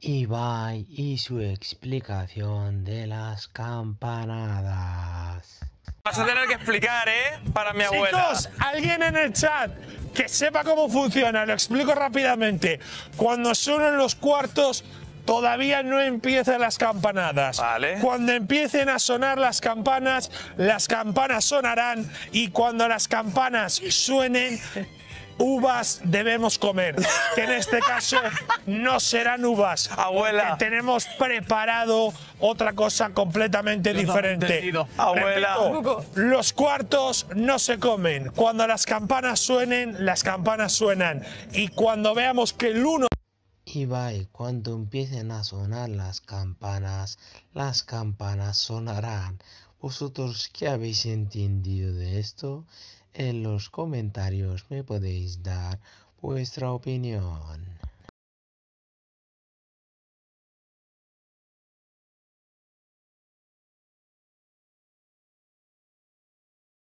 Ibai y su explicación de las campanadas. Vas a tener que explicar, ¿eh? Para mi abuela. Chicos, alguien en el chat que sepa cómo funciona, lo explico rápidamente. Cuando suenan los cuartos, todavía no empiezan las campanadas. Vale. Cuando empiecen a sonar las campanas, las campanas sonarán y cuando las campanas suenen, uvas debemos comer. Que en este caso no serán uvas. Abuela. tenemos preparado otra cosa completamente diferente. Abuela. los cuartos no se comen. Cuando las campanas suenen, las campanas suenan. Y cuando veamos que el uno Ibai, cuando empiecen a sonar las campanas, las campanas sonarán. ¿Vosotros qué habéis entendido de esto? En los comentarios me podéis dar vuestra opinión.